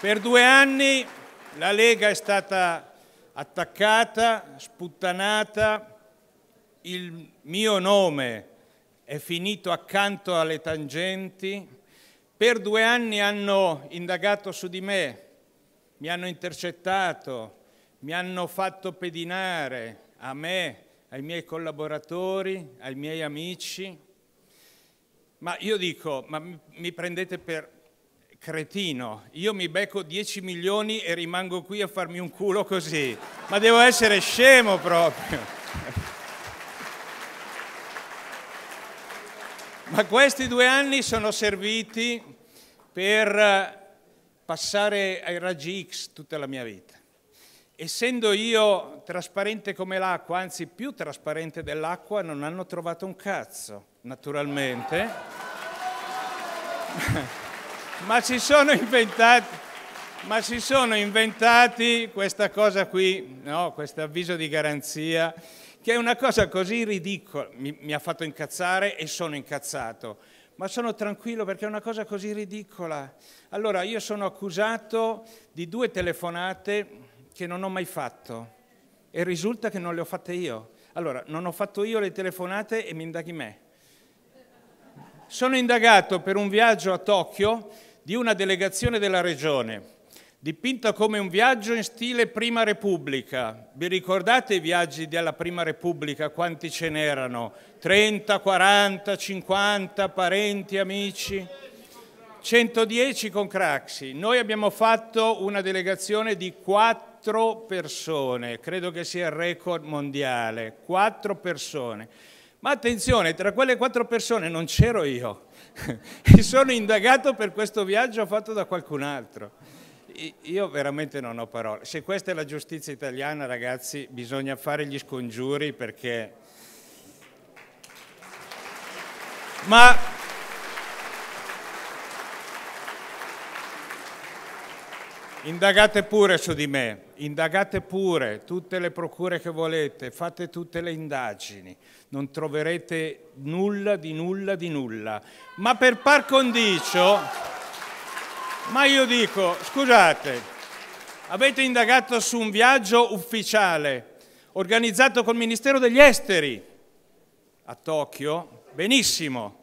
Per due anni la Lega è stata attaccata, sputtanata, il mio nome è finito accanto alle tangenti, per due anni hanno indagato su di me, mi hanno intercettato, mi hanno fatto pedinare a me, ai miei collaboratori, ai miei amici, ma io dico, ma mi prendete per cretino, io mi becco 10 milioni e rimango qui a farmi un culo così, ma devo essere scemo proprio. Ma questi due anni sono serviti per eh, passare ai raggi X tutta la mia vita. Essendo io trasparente come l'acqua, anzi più trasparente dell'acqua, non hanno trovato un cazzo, naturalmente. ma si sono inventati, ma si sono inventati questa cosa qui, no? questo avviso di garanzia, che è una cosa così ridicola, mi, mi ha fatto incazzare e sono incazzato, ma sono tranquillo perché è una cosa così ridicola. Allora io sono accusato di due telefonate che non ho mai fatto e risulta che non le ho fatte io. Allora, non ho fatto io le telefonate e mi indaghi me. Sono indagato per un viaggio a Tokyo di una delegazione della Regione, dipinta come un viaggio in stile Prima Repubblica. Vi ricordate i viaggi della Prima Repubblica? Quanti ce n'erano? 30, 40, 50, parenti, amici? 110 con Craxi. Noi abbiamo fatto una delegazione di 4 persone, credo che sia il record mondiale, 4 persone. Ma attenzione, tra quelle quattro persone non c'ero io. e sono indagato per questo viaggio fatto da qualcun altro. Io veramente non ho parole. Se questa è la giustizia italiana, ragazzi, bisogna fare gli scongiuri perché... Ma Indagate pure su di me, indagate pure tutte le procure che volete, fate tutte le indagini, non troverete nulla di nulla di nulla. Ma per par condicio, ma io dico, scusate, avete indagato su un viaggio ufficiale organizzato col Ministero degli Esteri a Tokyo? Benissimo,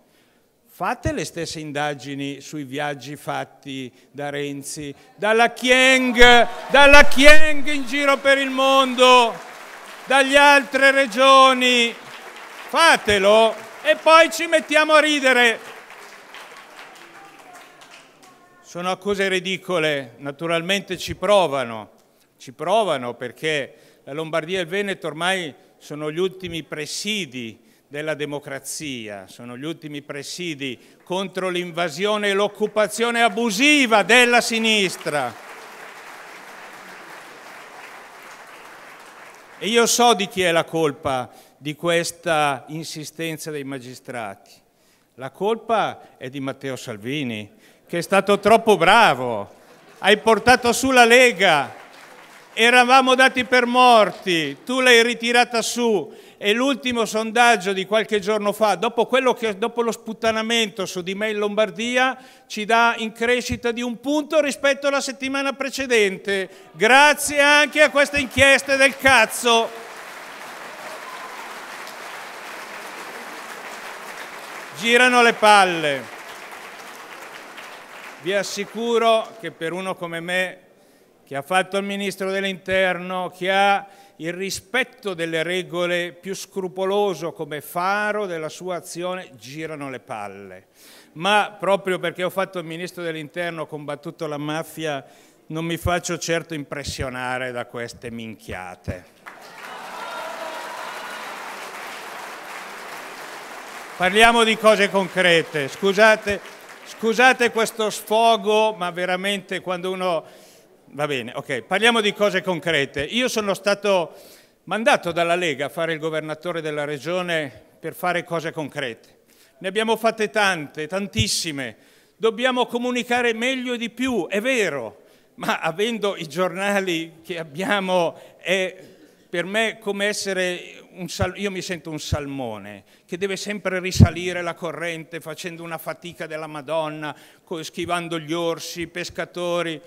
Fate le stesse indagini sui viaggi fatti da Renzi, dalla Chieng, dalla Chieng in giro per il mondo, dagli altre regioni. Fatelo e poi ci mettiamo a ridere. Sono accuse ridicole, naturalmente ci provano, ci provano perché la Lombardia e il Veneto ormai sono gli ultimi presidi della democrazia, sono gli ultimi presidi contro l'invasione e l'occupazione abusiva della sinistra. E io so di chi è la colpa di questa insistenza dei magistrati. La colpa è di Matteo Salvini, che è stato troppo bravo. Hai portato su la Lega, eravamo dati per morti, tu l'hai ritirata su e l'ultimo sondaggio di qualche giorno fa, dopo, quello che, dopo lo sputtanamento su di me in Lombardia, ci dà in crescita di un punto rispetto alla settimana precedente, grazie anche a queste inchieste del cazzo. Girano le palle. Vi assicuro che per uno come me, che ha fatto il ministro dell'interno, che ha il rispetto delle regole più scrupoloso come faro della sua azione girano le palle. Ma proprio perché ho fatto il ministro dell'interno, ho combattuto la mafia, non mi faccio certo impressionare da queste minchiate. Parliamo di cose concrete, scusate, scusate questo sfogo, ma veramente quando uno Va bene, ok, parliamo di cose concrete. Io sono stato mandato dalla Lega a fare il governatore della regione per fare cose concrete. Ne abbiamo fatte tante, tantissime. Dobbiamo comunicare meglio e di più, è vero, ma avendo i giornali che abbiamo è per me come essere un sal- io mi sento un salmone che deve sempre risalire la corrente facendo una fatica della Madonna, schivando gli orsi, i pescatori.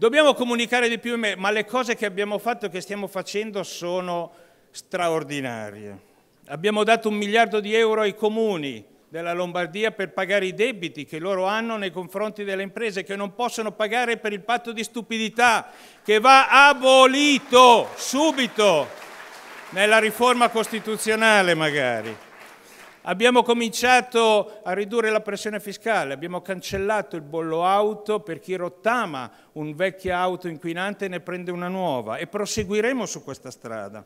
Dobbiamo comunicare di più e meglio, ma le cose che abbiamo fatto e che stiamo facendo sono straordinarie. Abbiamo dato un miliardo di euro ai comuni della Lombardia per pagare i debiti che loro hanno nei confronti delle imprese che non possono pagare per il patto di stupidità che va abolito subito nella riforma costituzionale magari. Abbiamo cominciato a ridurre la pressione fiscale, abbiamo cancellato il bollo auto per chi rottama un vecchio auto inquinante e ne prende una nuova e proseguiremo su questa strada.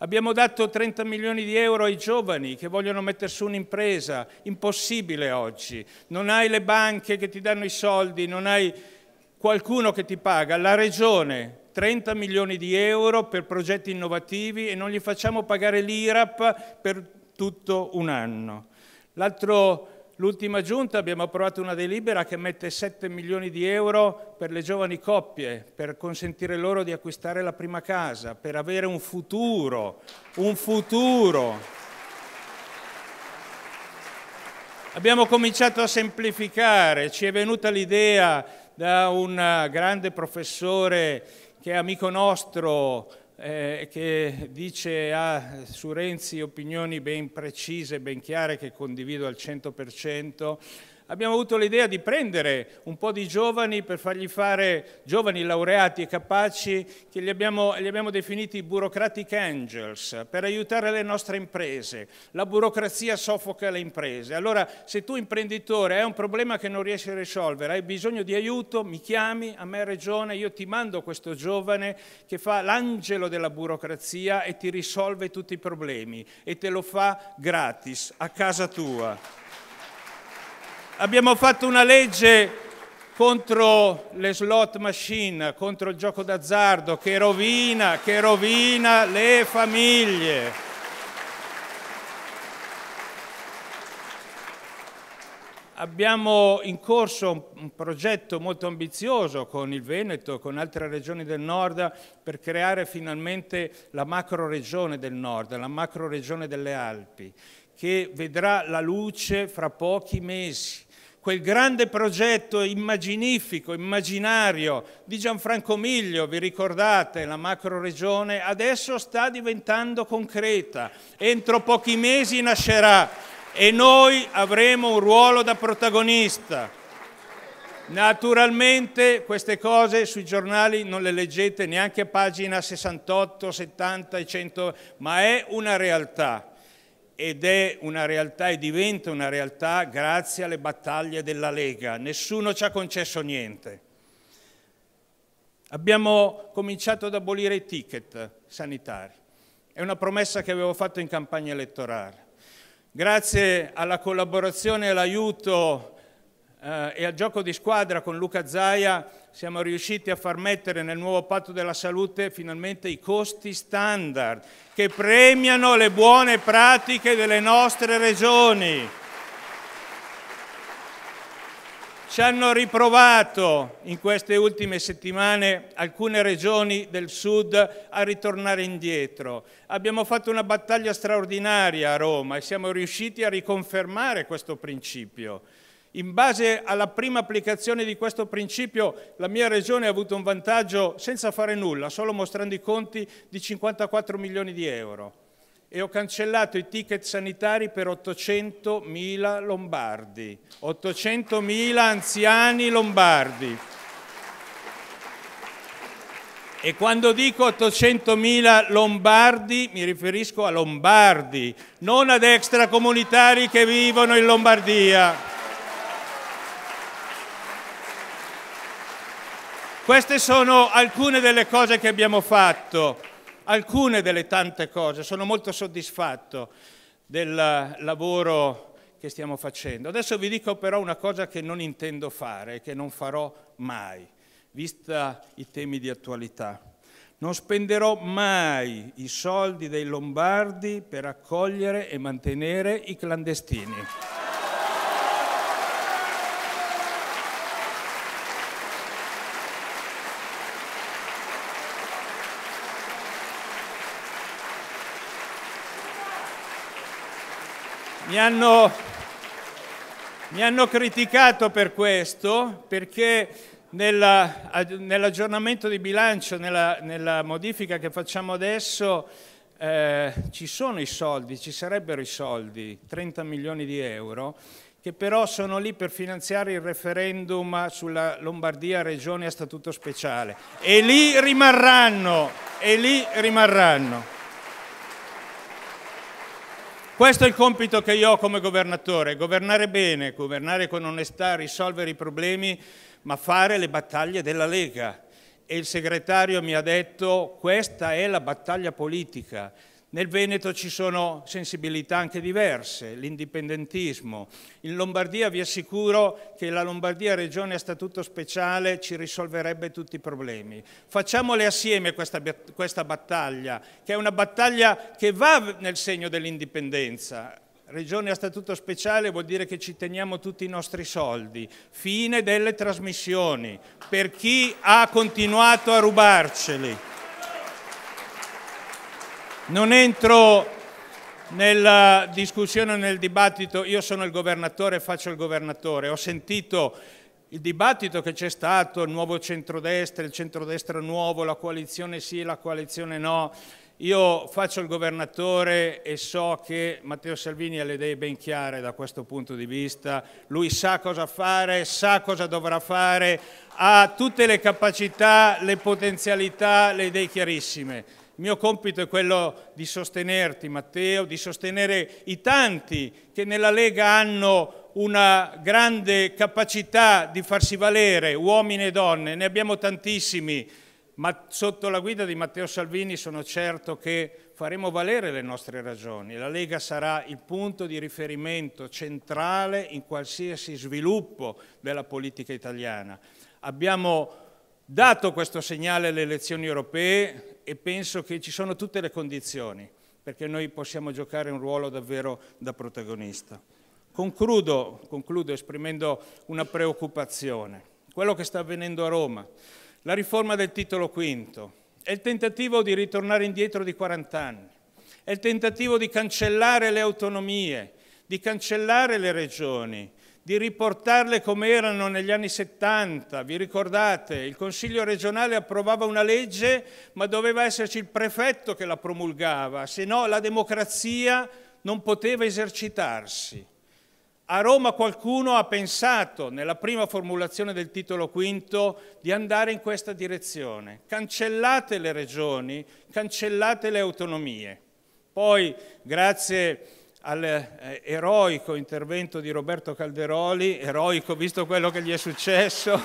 Abbiamo dato 30 milioni di euro ai giovani che vogliono mettere su un'impresa, impossibile oggi. Non hai le banche che ti danno i soldi, non hai qualcuno che ti paga, la regione 30 milioni di euro per progetti innovativi e non gli facciamo pagare l'IRAP per tutto un anno. l'ultima giunta abbiamo approvato una delibera che mette 7 milioni di euro per le giovani coppie, per consentire loro di acquistare la prima casa, per avere un futuro, un futuro. Abbiamo cominciato a semplificare, ci è venuta l'idea da un grande professore che è amico nostro, eh, che dice ha su Renzi opinioni ben precise, ben chiare, che condivido al 100%, abbiamo avuto l'idea di prendere un po' di giovani per fargli fare giovani laureati e capaci che li abbiamo, li abbiamo definiti bureaucratic angels per aiutare le nostre imprese. La burocrazia soffoca le imprese. Allora se tu imprenditore hai un problema che non riesci a risolvere, hai bisogno di aiuto, mi chiami, a me ragione, io ti mando questo giovane che fa l'angelo della burocrazia e ti risolve tutti i problemi e te lo fa gratis a casa tua abbiamo fatto una legge contro le slot machine, contro il gioco d'azzardo che rovina, che rovina le famiglie. Abbiamo in corso un progetto molto ambizioso con il Veneto, con altre regioni del nord, per creare finalmente la macro regione del nord, la macro regione delle Alpi, che vedrà la luce fra pochi mesi quel grande progetto immaginifico, immaginario di Gianfranco Miglio, vi ricordate, la macro-regione, adesso sta diventando concreta, entro pochi mesi nascerà e noi avremo un ruolo da protagonista. Naturalmente queste cose sui giornali non le leggete neanche a pagina 68, 70 e 100, ma è una realtà ed è una realtà e diventa una realtà grazie alle battaglie della Lega. Nessuno ci ha concesso niente. Abbiamo cominciato ad abolire i ticket sanitari. È una promessa che avevo fatto in campagna elettorale. Grazie alla collaborazione e all'aiuto eh, e al gioco di squadra con Luca Zaia siamo riusciti a far mettere nel nuovo patto della salute finalmente i costi standard che premiano le buone pratiche delle nostre regioni. Ci hanno riprovato in queste ultime settimane alcune regioni del sud a ritornare indietro. Abbiamo fatto una battaglia straordinaria a Roma e siamo riusciti a riconfermare questo principio. In base alla prima applicazione di questo principio, la mia regione ha avuto un vantaggio senza fare nulla, solo mostrando i conti di 54 milioni di euro e ho cancellato i ticket sanitari per 800.000 lombardi, 800.000 anziani lombardi. E quando dico 800.000 lombardi mi riferisco a lombardi, non ad extracomunitari che vivono in Lombardia. Queste sono alcune delle cose che abbiamo fatto, alcune delle tante cose. Sono molto soddisfatto del lavoro che stiamo facendo. Adesso vi dico però una cosa che non intendo fare, che non farò mai, vista i temi di attualità. Non spenderò mai i soldi dei lombardi per accogliere e mantenere i clandestini. Mi hanno, mi hanno criticato per questo perché nella, nell'aggiornamento di bilancio, nella, nella, modifica che facciamo adesso, eh, ci sono i soldi, ci sarebbero i soldi, 30 milioni di euro, che però sono lì per finanziare il referendum sulla Lombardia regione a statuto speciale. E lì rimarranno, e lì rimarranno. Questo è il compito che io ho come governatore, governare bene, governare con onestà, risolvere i problemi, ma fare le battaglie della Lega. E il segretario mi ha detto questa è la battaglia politica, nel Veneto ci sono sensibilità anche diverse, l'indipendentismo. In Lombardia vi assicuro che la Lombardia regione a statuto speciale ci risolverebbe tutti i problemi. Facciamole assieme questa, questa battaglia, che è una battaglia che va nel segno dell'indipendenza. Regione a statuto speciale vuol dire che ci teniamo tutti i nostri soldi. Fine delle trasmissioni per chi ha continuato a rubarceli. Non entro nella eh, discussione, nel dibattito, io sono il governatore faccio il governatore, ho sentito il dibattito che c'è stato, il nuovo centrodestra, il centrodestra nuovo, la coalizione sì, la coalizione no. Io faccio il governatore e so che Matteo Salvini ha le idee ben chiare da questo punto di vista, lui sa cosa fare, sa cosa dovrà fare, ha tutte le capacità, le potenzialità, le idee chiarissime. Il mio compito è quello di sostenerti, Matteo, di sostenere i tanti che nella Lega hanno una grande capacità di farsi valere, uomini e donne, ne abbiamo tantissimi, ma sotto la guida di Matteo Salvini sono certo che faremo valere le nostre ragioni. La Lega sarà il punto di riferimento centrale in qualsiasi sviluppo della politica italiana. Abbiamo Dato questo segnale alle elezioni europee e penso che ci sono tutte le condizioni perché noi possiamo giocare un ruolo davvero da protagonista. Concludo, concludo esprimendo una preoccupazione, quello che sta avvenendo a Roma, la riforma del titolo V, è il tentativo di ritornare indietro di 40 anni, è il tentativo di cancellare le autonomie, di cancellare le regioni, di riportarle come erano negli anni 70. Vi ricordate? Il Consiglio regionale approvava una legge, ma doveva esserci il prefetto che la promulgava, se no la democrazia non poteva esercitarsi. A Roma qualcuno ha pensato, nella prima formulazione del titolo quinto, di andare in questa direzione. Cancellate le regioni, cancellate le autonomie. Poi, grazie a all'eroico eh, intervento di Roberto Calderoli, eroico visto quello che gli è successo,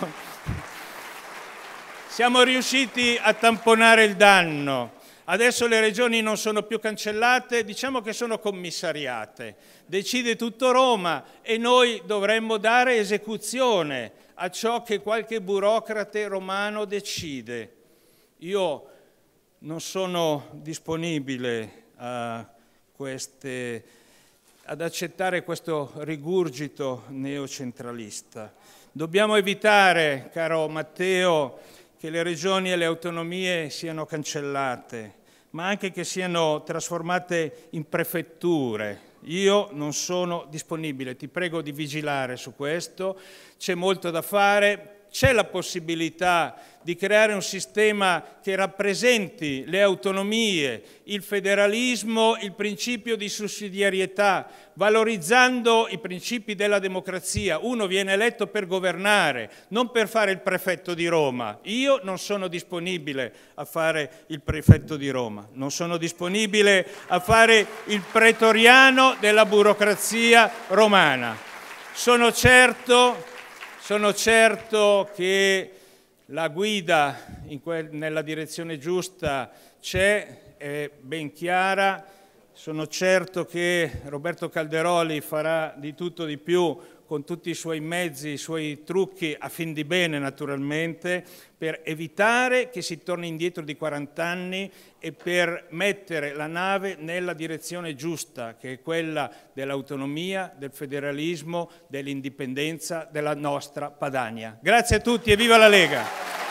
siamo riusciti a tamponare il danno. Adesso le regioni non sono più cancellate, diciamo che sono commissariate. Decide tutto Roma e noi dovremmo dare esecuzione a ciò che qualche burocrate romano decide. Io non sono disponibile a queste ad accettare questo rigurgito neocentralista. Dobbiamo evitare, caro Matteo, che le regioni e le autonomie siano cancellate, ma anche che siano trasformate in prefetture. Io non sono disponibile, ti prego di vigilare su questo, c'è molto da fare, c'è la possibilità di creare un sistema che rappresenti le autonomie, il federalismo, il principio di sussidiarietà, valorizzando i principi della democrazia. Uno viene eletto per governare, non per fare il prefetto di Roma. Io non sono disponibile a fare il prefetto di Roma, non sono disponibile a fare il pretoriano della burocrazia romana. Sono certo sono certo che la guida nella direzione giusta c'è, è ben chiara sono certo che Roberto Calderoli farà di tutto di più con tutti i suoi mezzi, i suoi trucchi, a fin di bene naturalmente, per evitare che si torni indietro di 40 anni e per mettere la nave nella direzione giusta, che è quella dell'autonomia, del federalismo, dell'indipendenza della nostra Padania. Grazie a tutti e viva la Lega!